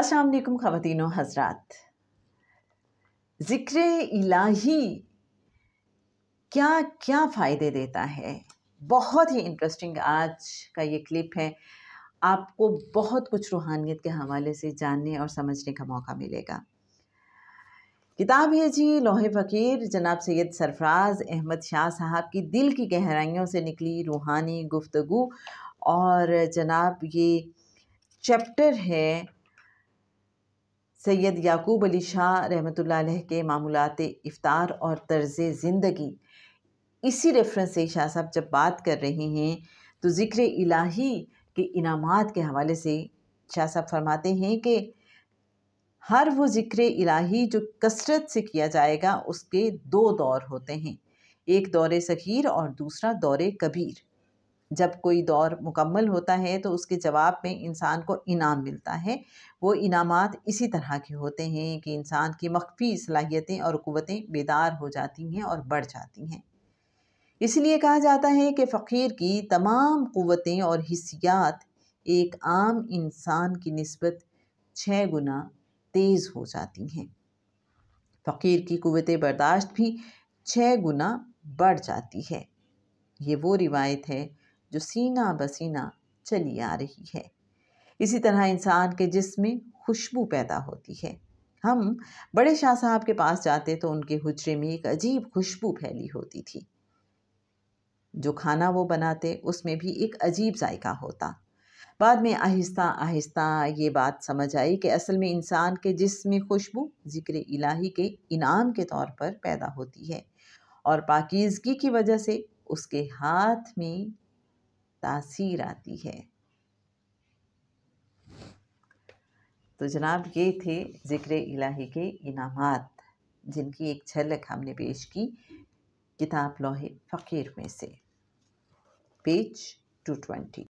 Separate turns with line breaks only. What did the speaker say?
अस्सलाम वालेकुम हज़रा ज़िक्र इलाही क्या क्या फ़ायदे देता है बहुत ही इंटरेस्टिंग आज का ये क्लिप है आपको बहुत कुछ रूहानियत के हवाले से जानने और समझने का मौका मिलेगा किताब है जी लोहे फ़कीर जनाब सैद सरफराज अहमद शाह साहब की दिल की गहराइयों से निकली रूहानी गुफ्तगु और जनाब ये चैप्टर है सैयद याकूब अली शाह रहमत के मामूलत इफ़ार और तर्ज़ ज़िंदगी इसी रेफरेंस से शाह साहब जब बात कर रहे हैं तो ज़िक्र इलाही के इनाम के हवाले से शाह साहब फरमाते हैं कि हर वो ज़िक्र इलाही जो कसरत से किया जाएगा उसके दो दौर होते हैं एक दौरे सग़ीर और दूसरा दौरे कबीर जब कोई दौर मुकम्मल होता है तो उसके जवाब में इंसान को इनाम मिलता है वो इनामात इसी तरह के होते हैं कि इंसान की मख्फी सलाहियतें और क़वतें बेदार हो जाती हैं और बढ़ जाती हैं इसलिए कहा जाता है कि फ़कीर की तमाम क़वतें और हिस्सियात एक आम इंसान की नस्बत छः गुना तेज़ हो जाती हैं फ़कीर की क़वत बर्दाश्त भी छः गुना बढ़ जाती है ये वो रिवायत है जो सीना बसीना चली आ रही है इसी तरह इंसान के जिसमें खुशबू पैदा होती है हम बड़े शाह साहब के पास जाते तो उनके हुजरे में एक अजीब खुशबू फैली होती थी जो खाना वो बनाते उसमें भी एक अजीब जायका होता बाद में आहिस्ता आहिस्ता ये बात समझ आई कि असल में इंसान के जिसम खुशबू ज़िक्र इलाही के इनाम के तौर पर पैदा होती है और पाकिजगी की वजह से उसके हाथ में तासीर आती है तो जनाब ये थे ज़िक्र इलाही के इनामात जिनकी एक झलक हमने पेश की किताब लोहे फ़कीर में से पेज टू ट्वेंटी